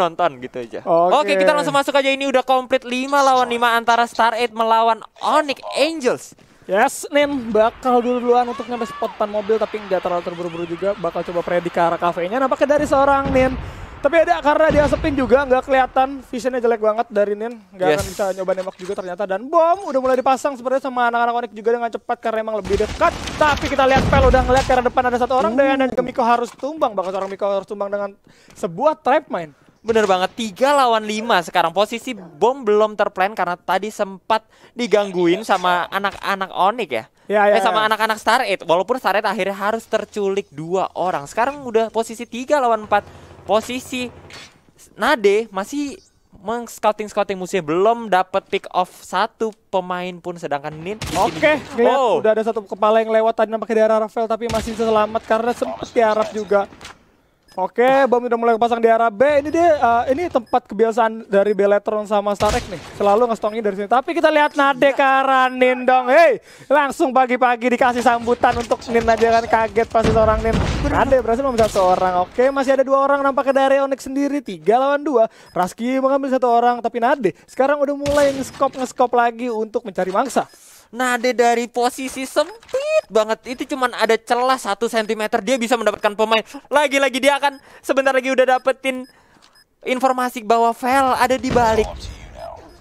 nonton gitu aja. Okay. Oke, kita langsung masuk aja ini udah komplit 5 lawan 5 antara Star 8 melawan Onyx Angels. Yes, Nen bakal dulu-duluan untuk nyampe spot pan mobil tapi nggak terlalu terburu-buru juga bakal coba predik ke arah kafenya nampaknya dari seorang Nen. Tapi ada karena dia sepin juga nggak kelihatan visionnya jelek banget dari Nen. nggak yes. akan bisa nyoba nembak juga ternyata dan bom udah mulai dipasang sebenarnya sama anak-anak Onyx juga dengan cepat karena emang lebih dekat. Tapi kita lihat Pel udah ngeliat karena depan ada satu orang uh. dan juga Miko harus tumbang Bakal seorang Miko harus tumbang dengan sebuah trap main. Bener banget, tiga lawan lima sekarang posisi bom belum terplan karena tadi sempat digangguin sama anak-anak Onik ya. Ya, ya, eh, sama ya. anak-anak ya. Star 8 walaupun Star 8 akhirnya harus terculik dua orang. Sekarang udah posisi tiga lawan empat Posisi Nade masih meng scouting scouting musuhnya belum dapat pick off satu pemain pun sedangkan Nin oke okay, oh. udah ada satu kepala yang lewat tadi nampaknya dari Rafael tapi masih selamat karena sempat Arab juga Oke, bom udah mulai pasang di arah B. Ini dia, uh, ini tempat kebiasaan dari Beletron sama Starek nih. Selalu ngestongin dari sini. Tapi kita lihat Nade Karanin dong. Hei, langsung pagi-pagi dikasih sambutan untuk Nin aja kan kaget pasti seorang Nin. Nade berhasil mengambil satu orang. Oke, masih ada dua orang nampaknya dari Onyx sendiri. Tiga lawan dua. Raski mengambil satu orang, tapi Nade sekarang udah mulai nge-scope nge lagi untuk mencari mangsa nade dari posisi sempit banget itu cuman ada celah satu cm dia bisa mendapatkan pemain lagi-lagi dia akan sebentar lagi udah dapetin informasi bahwa Vel ada di balik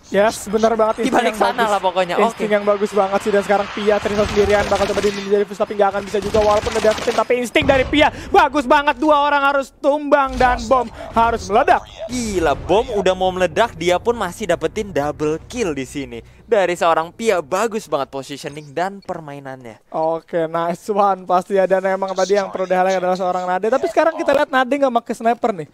Yes, benar banget insting Dibalik sana lah pokoknya. Insting okay. yang bagus banget sih dan sekarang Pia Tristan sendirian bakal coba di menjadi dari tapi nggak akan bisa juga walaupun udah dapetin tapi insting dari Pia bagus banget dua orang harus tumbang dan bom harus meledak. Gila, bom udah mau meledak dia pun masih dapetin double kill di sini dari seorang Pia bagus banget positioning dan permainannya. Oke, okay, nice one pasti ada ya. emang tadi yang perlu dihalangi adalah seorang Nade tapi sekarang kita lihat Nade nggak pakai sniper nih.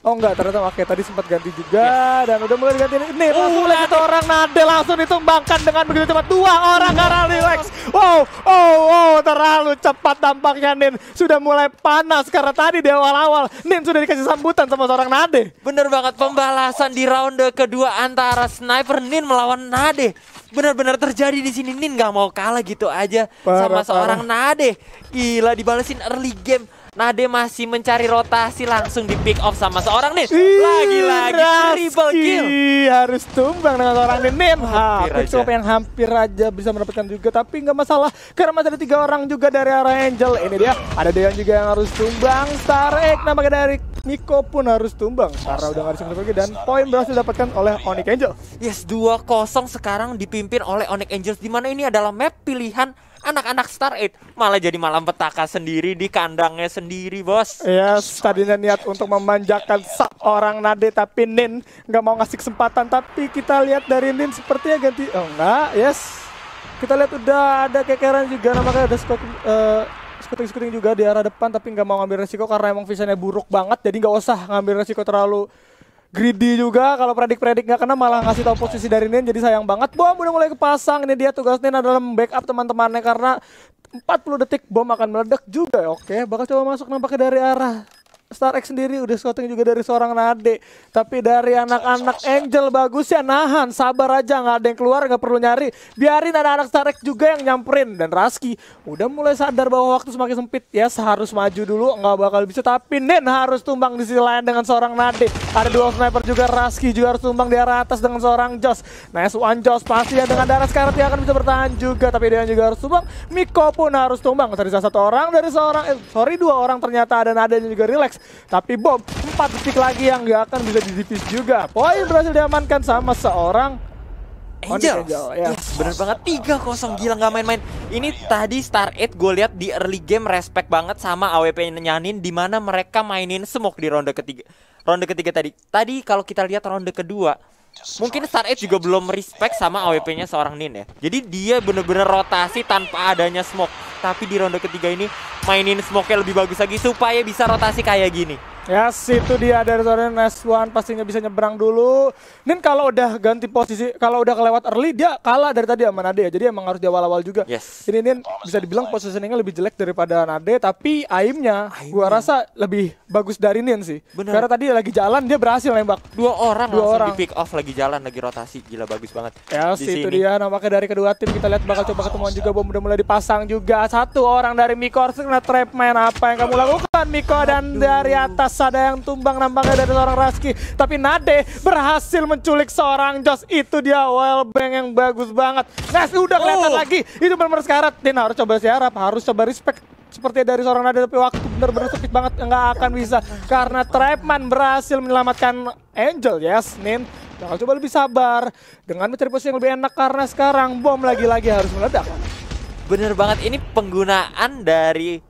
Oh enggak, ternyata oke tadi sempat ganti juga yes. Ya. dan udah mulai ganti ini uh, langsung satu orang Nade langsung ditumbangkan dengan begitu cepat dua orang karena relax. Wow, oh, oh, terlalu cepat tampaknya Nin sudah mulai panas karena tadi di awal-awal Nin sudah dikasih sambutan sama seorang Nade. Bener banget pembalasan di round kedua antara sniper Nin melawan Nade benar-benar terjadi di sini Nin nggak mau kalah gitu aja parah, sama seorang parah. Nade. Gila dibalesin early game Nade masih mencari rotasi langsung di pick off sama seorang Nin. Lagi-lagi triple kill. Harus tumbang dengan seorang Nin. Ha, Quicksilver yang hampir aja bisa mendapatkan juga tapi nggak masalah karena masih ada tiga orang juga dari arah Angel. Ini dia ada Deon juga yang harus tumbang. nama namanya dari Niko pun harus tumbang karena udah nggak bisa lagi dan poin berhasil didapatkan oleh Onyx Angel. Yes, 2-0 sekarang dipimpin oleh Onyx Angels Dimana ini adalah map pilihan anak-anak Star 8 malah jadi malam petaka sendiri di kandangnya sendiri, Bos. Yes, iya, tadinya niat untuk memanjakan seorang Nade tapi Nin nggak mau ngasih kesempatan tapi kita lihat dari Nin sepertinya ganti oh enggak, yes. Kita lihat udah ada kekeran juga namanya ada skot uh, eh, skuting-skuting juga di arah depan tapi nggak mau ngambil resiko karena emang visionnya buruk banget jadi nggak usah ngambil resiko terlalu greedy juga kalau predik-predik nggak kena malah ngasih tahu posisi dari Nen jadi sayang banget bom udah mulai kepasang ini dia tugas Nen adalah membackup teman-temannya karena 40 detik bom akan meledak juga ya. oke bakal coba masuk nampaknya dari arah Star X sendiri udah scouting juga dari seorang Nade. Tapi dari anak-anak Angel bagus ya nahan, sabar aja nggak ada yang keluar nggak perlu nyari. Biarin ada anak Star X juga yang nyamperin dan Raski udah mulai sadar bahwa waktu semakin sempit ya harus maju dulu nggak bakal bisa. Tapi Nen harus tumbang di sisi lain dengan seorang Nade. Ada dua sniper juga Raski juga harus tumbang di arah atas dengan seorang Jos. Nice one pasti ya dengan darah sekarang dia akan bisa bertahan juga tapi dia juga harus tumbang. Miko pun harus tumbang dari satu orang dari seorang eh, sorry dua orang ternyata ada Nade juga relax tapi Bob, 4 detik lagi yang gak akan bisa didipis juga. Poin berhasil diamankan sama seorang Angels. Angel, ya. Yes, bener banget 3-0 gila nggak main-main. Ini tadi Star 8 gue lihat di early game respect banget sama AWP Nyanin di mana mereka mainin smoke di ronde ketiga. Ronde ketiga tadi. Tadi kalau kita lihat ronde kedua Mungkin Star eight juga belum respect sama AWP-nya seorang Nin ya. Jadi dia bener-bener rotasi tanpa adanya smoke tapi di ronde ketiga ini mainin smoke lebih bagus lagi supaya bisa rotasi kayak gini Yes, ya, itu dia dari seorang Neswan pasti nggak bisa nyebrang dulu. Nin kalau udah ganti posisi, kalau udah kelewat early dia kalah dari tadi sama Nade ya. Jadi emang harus di awal-awal juga. Yes. ini Nin bisa dibilang positioningnya lebih jelek daripada Nade, tapi aimnya, aim gua rasa lebih bagus dari Nin sih. Bener. Karena tadi lagi jalan dia berhasil nembak. Dua orang Dua orang. di pick off lagi jalan lagi rotasi, gila bagus banget. Yes, ya, di itu sini. dia nampaknya dari kedua tim kita lihat bakal coba ketemuan juga bom udah mulai dipasang juga. Satu orang dari Mikor kena trap main apa yang kamu lakukan? depan Miko dan dari atas ada yang tumbang nampaknya dari seorang Raski. Tapi Nade berhasil menculik seorang Jos. Itu dia well bang yang bagus banget. Nah, udah kelihatan oh. lagi. Itu benar-benar sekarat. Din harus coba siarap, harus coba respect seperti dari seorang Nade tapi waktu bener-bener sempit banget nggak akan bisa karena Trapman berhasil menyelamatkan Angel yes Nin Jangan coba lebih sabar dengan mencari posisi yang lebih enak karena sekarang bom lagi-lagi harus meledak bener banget ini penggunaan dari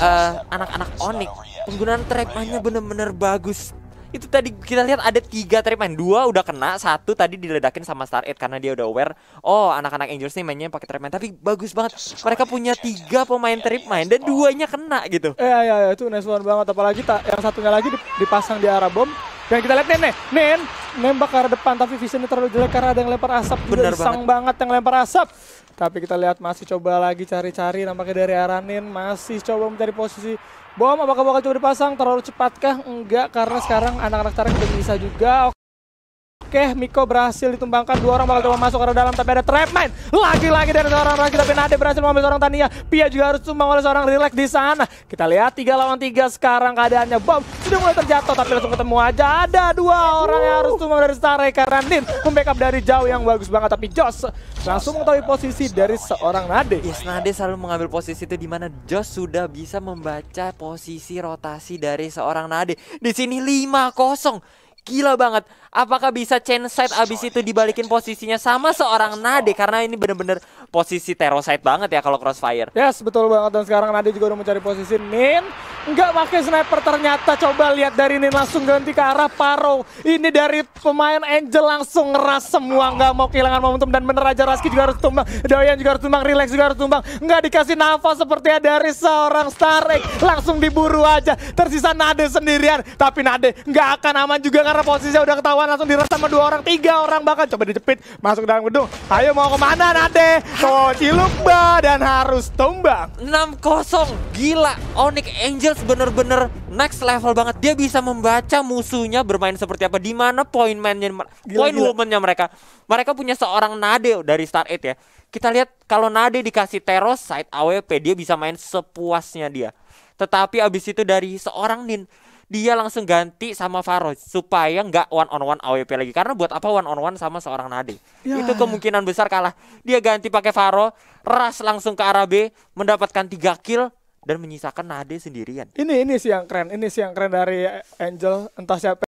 Eh, anak-anak uh, anak Onyx penggunaan trackmannya bener-bener bagus itu tadi kita lihat ada tiga trackman dua udah kena satu tadi diledakin sama Star Eight karena dia udah aware oh anak-anak Angels nih mainnya pakai trackman tapi bagus banget mereka punya tiga pemain trackman dan duanya kena gitu eh, iya iya ya, itu nice banget apalagi tak yang satunya lagi dipasang di arah bom dan kita lihat Nen, Nen nembak ke arah depan tapi visionnya terlalu jelek karena ada yang lempar asap Bener juga banget. banget yang lempar asap. Tapi kita lihat masih coba lagi cari-cari nampaknya dari arah Nen masih coba mencari posisi bom apakah bakal coba dipasang terlalu cepatkah enggak karena sekarang anak-anak tarik udah bisa juga. Oke, Miko berhasil ditumbangkan. Dua orang bakal coba masuk ke dalam tapi ada trap main. Lagi-lagi dari seorang Raki tapi Nade berhasil mengambil seorang Tania. Pia juga harus tumbang oleh seorang Relax di sana. Kita lihat tiga lawan tiga sekarang keadaannya. Bom sudah mulai terjatuh tapi langsung ketemu aja. Ada dua orang yang harus tumbang dari Starry karena Nin membackup dari jauh yang bagus banget tapi Jos langsung mengetahui posisi dari seorang Nade. Yes, Nade selalu mengambil posisi itu di mana Jos sudah bisa membaca posisi rotasi dari seorang Nade. Di sini 5-0 gila banget. Apakah bisa chain side abis itu dibalikin posisinya sama seorang Nade karena ini bener-bener posisi terosite banget ya kalau crossfire. Yes, betul banget. Dan sekarang Nadi juga udah mencari posisi Nin. Nggak pakai sniper ternyata. Coba lihat dari Nin langsung ganti ke arah Paro. Ini dari pemain Angel langsung ngeras semua. Nggak mau kehilangan momentum. Dan bener aja Raski juga harus tumbang. Doyan juga harus tumbang. Relax juga harus tumbang. Nggak dikasih nafas seperti ya dari seorang Starek. Langsung diburu aja. Tersisa Nade sendirian. Tapi Nade nggak akan aman juga karena posisinya udah ketahuan. Langsung dirasa sama dua orang, tiga orang bahkan. Coba dijepit. Masuk dalam gedung. Ayo mau kemana Nade? Marco Cilup dan harus tumbang. 6-0. Gila, Onyx Angels bener-bener next level banget. Dia bisa membaca musuhnya bermain seperti apa, di mana point man-nya, point woman-nya mereka. Mereka punya seorang Nade oh, dari Star 8 ya. Kita lihat kalau Nade dikasih Teros side AWP, dia bisa main sepuasnya dia. Tetapi abis itu dari seorang Nin, dia langsung ganti sama Faroj supaya nggak one on one AWP lagi karena buat apa one on one sama seorang Nade ya. itu ya. kemungkinan besar kalah dia ganti pakai Faro ras langsung ke arah B mendapatkan tiga kill dan menyisakan Nade sendirian ini ini sih yang keren ini sih yang keren dari Angel entah siapa